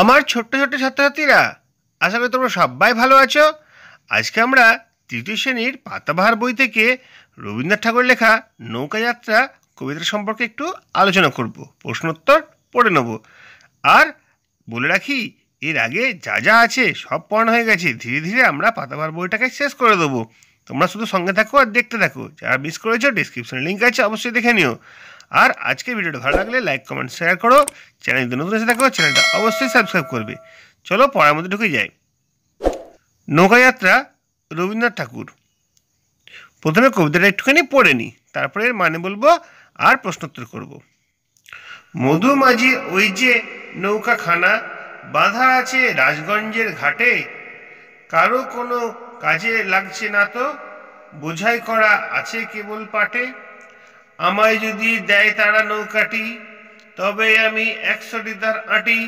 আমার ছোট্ট ছোট্ট ছাত্রছাত্রীরা আশা করি তোমরা সবাই ভালো আছো আজকে আমরা তৃতীয় শ্রেণীর পাতাবাহার বই থেকে রবীন্দ্রনাথ ঠাকুর লেখা নৌকাযাত্রা কবিতা সম্পর্কে একটু আলোচনা করব প্রশ্নোত্তর পড়ে নেব আর বলে রাখি এর আগে যা যা আছে সব পড়ানো হয়ে গেছে ধীরে ধীরে আমরা পাতাবাহার বইটাকে শেষ করে দেবো তোমরা শুধু সঙ্গে থাকো আর দেখতে থাকো যারা মিস করেছো ডিসক্রিপশানে লিঙ্ক আছে অবশ্যই দেখে নিও আর আজকে ভিডিওটা ভালো লাগলে লাইক কমেন্ট শেয়ার করো চ্যানেল যদি নতুন এসে থাকো চ্যানেলটা অবশ্যই সাবস্ক্রাইব করবে চলো পড়ার মধ্যে ঢুকে যাই নৌকাযাত্রা রবীন্দ্রনাথ ঠাকুর প্রথমে কবিতাটা একটুখানি পড়ে নিই তারপরে এর মানে বলবো আর প্রশ্নোত্তর করব মধু মাঝি ওই যে নৌকাখানা বাঁধা আছে রাজগঞ্জের ঘাটে কারো কোনো কাজে লাগছে না তো বোঝাই করা আছে কেবল পাটে আমায় যদি দেয় তারা নৌকাটি তবে আমি একশোটি তার আঁটি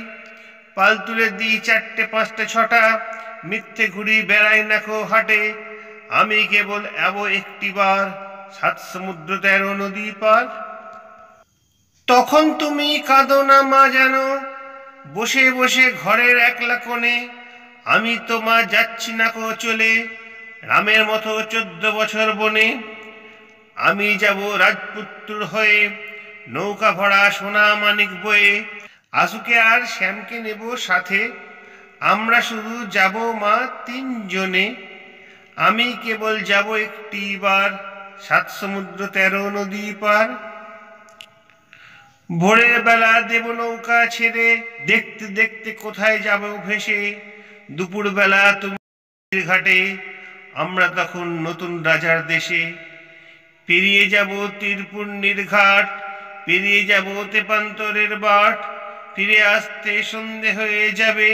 পাল তুলে দিই চারটে পাঁচটে ছটা মিথ্যে ঘুরি বেড়াই নাখো হাটে আমি কেবল এব একটি বার সাত সমুদ্র তেরো নদী পার তখন তুমি কাঁদো না মা যেন বসে বসে ঘরের একলা কোণে আমি মা যাচ্ছি না কো চলে রামের মতো চোদ্দ বছর বনে আমি যাব রাজপুত্র হয়ে নৌকা ভরা সোনা মানিক বয়ে আসুকে আর শ্যামকে নেব সাথে আমরা শুধু যাব মা তিনজনে আমি কেবল যাব একটি বার সাত সমুদ্র তেরো নদী পার ভোরের বেলা দেব নৌকা ছেড়ে দেখতে দেখতে কোথায় যাব ভেসে বেলা তুমি ঘাটে আমরা তখন নতুন রাজার দেশে পেরিয়ে যাব তীরপুণ্যির ঘাট পেরিয়ে যাব তেপান্তরের বাট ফিরে আসতে সন্ধে হয়ে যাবে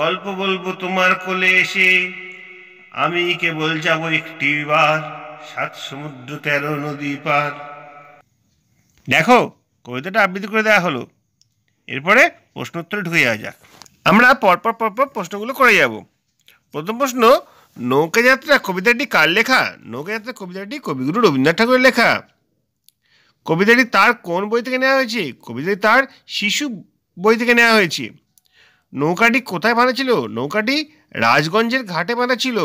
গল্প বলবো তোমার কোলে এসে আমি কেবল যাব একটি বার সাত সমুদ্র তেরো নদী পার দেখো কবিতাটা আবৃত্তি করে দেওয়া হলো এরপরে প্রশ্নোত্তরে ঢুকে যাওয়া যাক আমরা পরপর পরপর প্রশ্নগুলো করে যাব প্রথম প্রশ্ন নৌকাযাত্রা কবিতাটি কার লেখা নৌকাযাত্রা কবিতাটি কবিগুরু রবীন্দ্রনাথ ঠাকুরের লেখা কবিতাটি তার কোন বই থেকে নেওয়া হয়েছে কবিতাটি তার শিশু বই থেকে নেওয়া হয়েছে নৌকাটি কোথায় বাঁধা ছিল নৌকাটি রাজগঞ্জের ঘাটে বাঁধা ছিল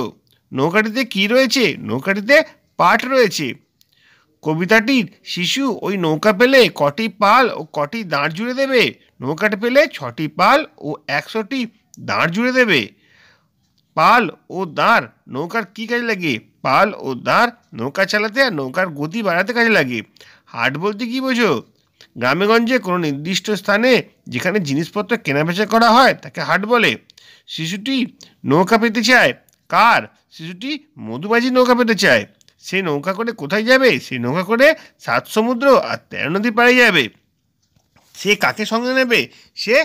নৌকাটিতে কি রয়েছে নৌকাটিতে পাট রয়েছে কবিতাটির শিশু ওই নৌকা পেলে কটি পাল ও কটি দাঁড় জুড়ে দেবে নৌকাটি পেলে ছটি পাল ও একশোটি দাঁড় জুড়ে দেবে পাল ও দাঁড় নৌকার কি কাজে লাগে পাল ও দাঁড় নৌকা চালাতে আর নৌকার গতি বাড়াতে কাজে লাগে হাট বলতে কি বোঝো গ্রামেগঞ্জে কোনো নির্দিষ্ট স্থানে যেখানে জিনিসপত্র কেনাবেচা করা হয় তাকে হাট বলে শিশুটি নৌকা পেতে চায় কার শিশুটি মধুবাজি নৌকা পেতে চায় সে নৌকা করে কোথায় যাবে সে নৌকা করে সাত সমুদ্র আর তেরো নদী পাড়ে যাবে সে কাকে সঙ্গে নেবে সে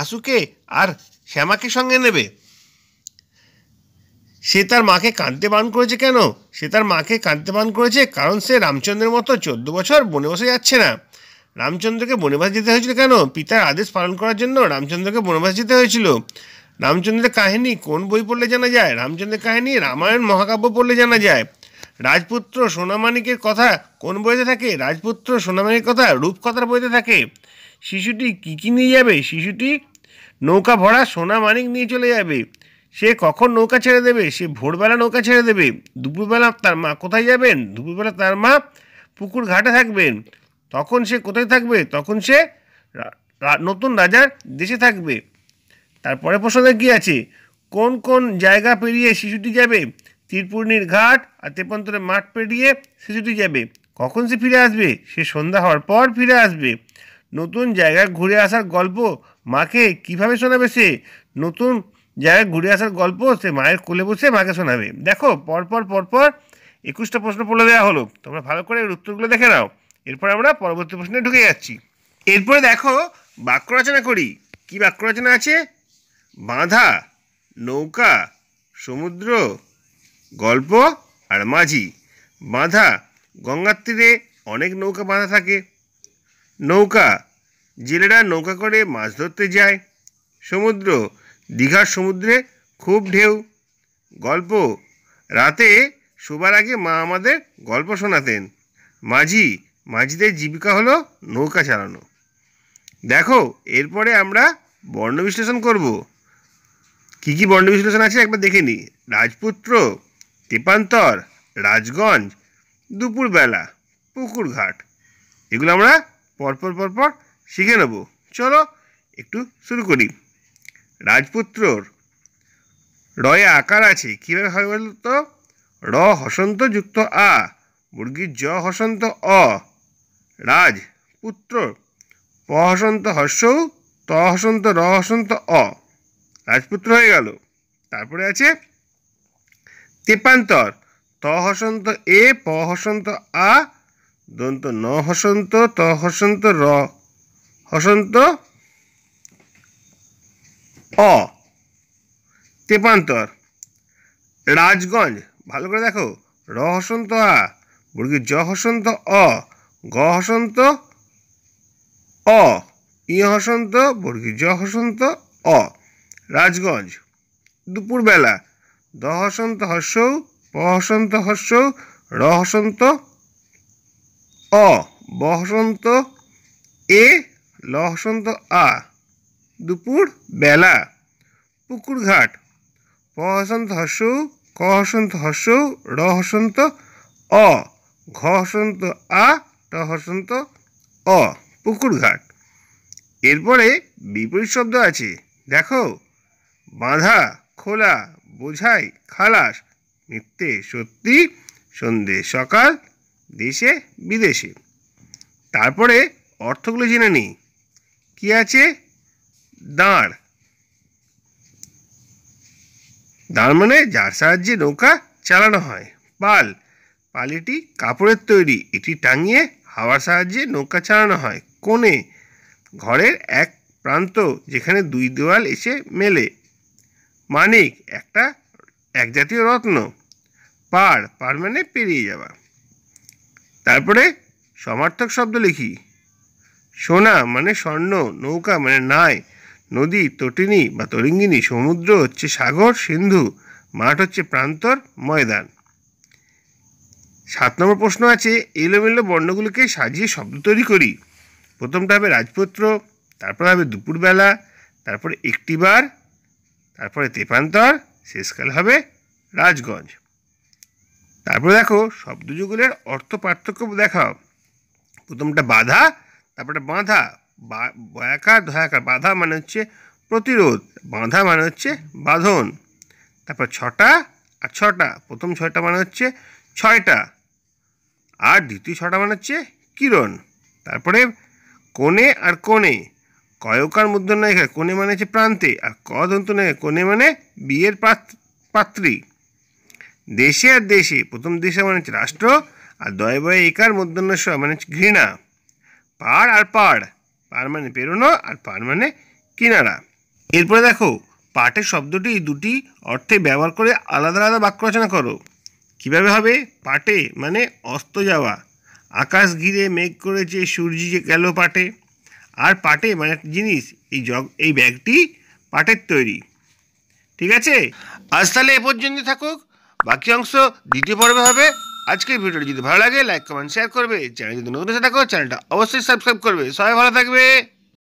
আশুকে আর শ্যামাকে সঙ্গে নেবে সে তার মাকে কাঁদতে বান করেছে কেন সে তার মাকে কাঁদতে বান করেছে কারণ সে রামচন্দ্রের মতো চোদ্দ বছর বনে বসে যাচ্ছে না রামচন্দ্রকে বনেবাস যেতে হয়েছিল কেন পিতার আদেশ পালন করার জন্য রামচন্দ্রকে বনেবাস যেতে হয়েছিল রামচন্দ্রের কাহিনী কোন বই পড়লে জানা যায় রামচন্দ্রের কাহিনী রামায়ণ মহাকাব্য পড়লে জানা যায় রাজপুত্র সোনামানিকের কথা কোন বইতে থাকে রাজপুত্র সোনামানিকের কথা রূপকথার বইতে থাকে শিশুটি কী কী নিয়ে যাবে শিশুটি নৌকা ভরা সোনামানিক নিয়ে চলে যাবে সে কখন নৌকা ছেড়ে দেবে সে ভোরবেলা নৌকা ছেড়ে দেবে দুপুরবেলা তার মা কোথায় যাবেন দুপুরবেলা তার মা পুকুর ঘাটে থাকবেন তখন সে কোথায় থাকবে তখন সে নতুন রাজার দেশে থাকবে তারপরে প্রশ্নটা কী আছে কোন কোন জায়গা পেরিয়ে শিশুটি যাবে তিরপূর্ণির ঘাট আর তেপন্তরের মাঠ পেরিয়ে শিশুটি যাবে কখন সে ফিরে আসবে সে সন্ধ্যা হওয়ার পর ফিরে আসবে নতুন জায়গা ঘুরে আসার গল্প মাকে কিভাবে শোনাবে সে নতুন যারা ঘুরে আসার গল্প সে মায়ের কোলে বসে মাকে শোনাবে দেখো পরপর পরপর একুশটা প্রশ্ন পড়ে দেওয়া হলো তোমরা ভালো করে এর উত্তরগুলো দেখে নাও এরপর আমরা পরবর্তী প্রশ্নে ঢুকে যাচ্ছি এরপরে দেখো বাক্য রচনা করি কি বাক্য রচনা আছে বাঁধা নৌকা সমুদ্র গল্প আর মাঝি বাঁধা গঙ্গার তীরে অনেক নৌকা বাঁধা থাকে নৌকা জেলেরা নৌকা করে মাছ ধরতে যায় সমুদ্র দীঘার সমুদ্রে খুব ঢেউ গল্প রাতে শোবার আগে মা আমাদের গল্প শোনাতেন মাঝি মাঝিদের জীবিকা হলো নৌকা চালানো দেখো এরপরে আমরা বর্ণ বিশ্লেষণ করব কী কী বর্ণ বিশ্লেষণ আছে একবার দেখে নিই রাজপুত্র তেপান্তর রাজগঞ্জ দুপুরবেলা পুকুরঘাট এগুলো আমরা পরপর পরপর শিখে নেব চলো একটু শুরু করি রাজপুত্রর রয়ে আকার আছে কীভাবে হয় বলতো র হসন্ত যুক্ত আ মুরগির জ হসন্ত অ রাজ পুত্র প হসন্ত হস্য ত হসন্ত র হসন্ত অ রাজপুত্র হয়ে গেল তারপরে আছে তেপান্তর ত হসন্ত এ প হসন্ত আ দন্ত ন হসন্ত ত হসন্ত র হসন্ত অ তেপান্তর রাজগঞ্জ ভালো করে দেখো র হসন্ত আ বর্গী জ হসন্ত অ গ হসন্ত অ ই হসন্ত বর্গী জ হসন্ত অ রাজগঞ্জ দুপুরবেলা দ হসন্ত হস্যৌ প হসন্ত হস্যৌ র হসন্ত অ বসন্ত এ ল হসন্ত আ দুপুর বেলা পুকুরঘাট পহসন্ত হসন্ত হস্য ক হসন্ত হস্য র হসন্ত অ ঘ হসন্ত আ ট হসন্ত অ পুকুরঘাট এরপরে বিপরীত শব্দ আছে দেখো বাঁধা খোলা বোঝাই খালাস মিথ্যে সত্যি সন্ধে সকাল দেশে বিদেশে তারপরে অর্থগুলো জেনে নিই কী আছে দাঁড় দাঁড় মানে যার সাহায্যে নৌকা চালানো হয় পাল পালিটি কাপড়ের তৈরি এটি টাঙিয়ে হাওয়ার সাহায্যে নৌকা চালানো হয় কোণে ঘরের এক প্রান্ত যেখানে দুই দেওয়াল এসে মেলে মানিক একটা এক জাতীয় রত্ন পার পার মানে পেরিয়ে যাওয়া তারপরে সমার্থক শব্দ লিখি সোনা মানে স্বর্ণ নৌকা মানে নায় নদী তটিনী বা তরিঙ্গিনী সমুদ্র হচ্ছে সাগর সিন্ধু মাঠ হচ্ছে প্রান্তর ময়দান সাত নম্বর প্রশ্ন আছে এলোমেলো বর্ণগুলোকে সাজিয়ে শব্দ তৈরি করি প্রথমটা হবে রাজপুত্র তারপর হবে দুপুরবেলা তারপরে একটিবার তারপরে তেপান্তর শেষকাল হবে রাজগঞ্জ তারপরে দেখো শব্দযুগলের অর্থ পার্থক্য দেখাও প্রথমটা বাধা তারপরে বাঁধা বয়াকার ধয়াকার বাধা মানে হচ্ছে প্রতিরোধ বাঁধা মানে হচ্ছে বাঁধন তারপর ছটা আর ছটা প্রথম ছয়টা মানে হচ্ছে ছয়টা আর দ্বিতীয় ছটা মানে হচ্ছে কিরণ তারপরে কোণে আর কোণে কয়কার মধ্য নয় এখানে কোণে মানে হচ্ছে প্রান্তে আর কদন্ত নয় কোণে মানে বিয়ের পাত্রী দেশে আর দেশে প্রথম দেশে মানে হচ্ছে রাষ্ট্র আর দয় বয় একার মধ্যন্য মানে হচ্ছে ঘৃণা পাড় আর পাড় পার মানে পেরোনো আর পার মানে কিনারা এরপরে দেখো পাটের শব্দটি দুটি অর্থে ব্যবহার করে আলাদা আলাদা বাক্য রচনা করো কীভাবে হবে পাটে মানে অস্ত যাওয়া আকাশ ঘিরে মেঘ করেছে সূর্য যে গেল পাটে আর পাটে মানে জিনিস এই জগ এই ব্যাগটি পাটের তৈরি ঠিক আছে আজ তাহলে এ পর্যন্ত থাকুক বাকি অংশ দ্বিতীয় পর্বে হবে আজকের ভিডিওটি যদি ভালো লাগে লাইক কমেন্ট শেয়ার করবে চ্যানেল যদি নতুন এসে থাকো চ্যানেলটা অবশ্যই সাবস্ক্রাইব করবে সবাই ভালো থাকবে